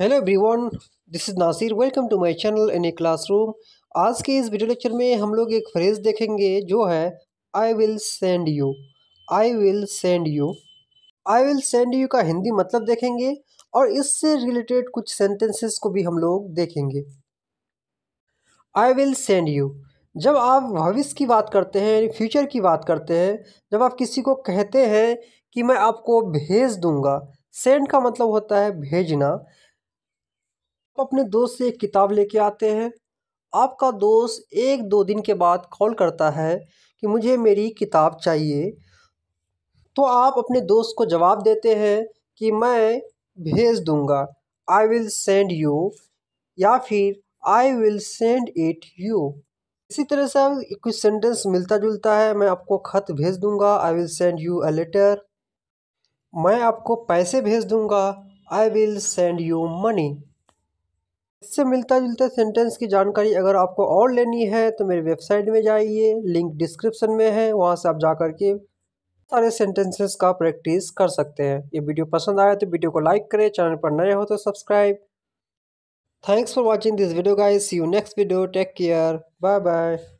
hello everyone this is Nasir welcome to my channel in a classroom आज के इस video lecture में हम लोग एक फ्रेज़ देखेंगे जो है I will send you I will send you I will send you का हिंदी मतलब देखेंगे और इससे रिलेटेड कुछ सेंटेंसेस को भी हम लोग देखेंगे आई विल सेंड यू जब आप भविष्य की बात करते हैं फ्यूचर की बात करते हैं जब आप किसी को कहते हैं कि मैं आपको भेज दूँगा सेंड का मतलब होता है भेजना आप अपने दोस्त से एक किताब लेके आते हैं आपका दोस्त एक दो दिन के बाद कॉल करता है कि मुझे मेरी किताब चाहिए तो आप अपने दोस्त को जवाब देते हैं कि मैं भेज दूँगा आई विल सेंड यू या फिर I will send it you इसी तरह से कुछ सेंटेंस मिलता जुलता है मैं आपको ख़त भेज दूँगा I will send you a letter मैं आपको पैसे भेज दूँगा I will send you money इससे मिलता जुलता सेंटेंस की जानकारी अगर आपको और लेनी है तो मेरी वेबसाइट में जाइए लिंक डिस्क्रिप्शन में है वहाँ से आप जा कर के सारे सेंटेंसेस का प्रैक्टिस कर सकते हैं ये वीडियो पसंद आया तो वीडियो को लाइक करें चैनल पर नए हो तो subscribe thanks for watching this video guys see you next video take care bye bye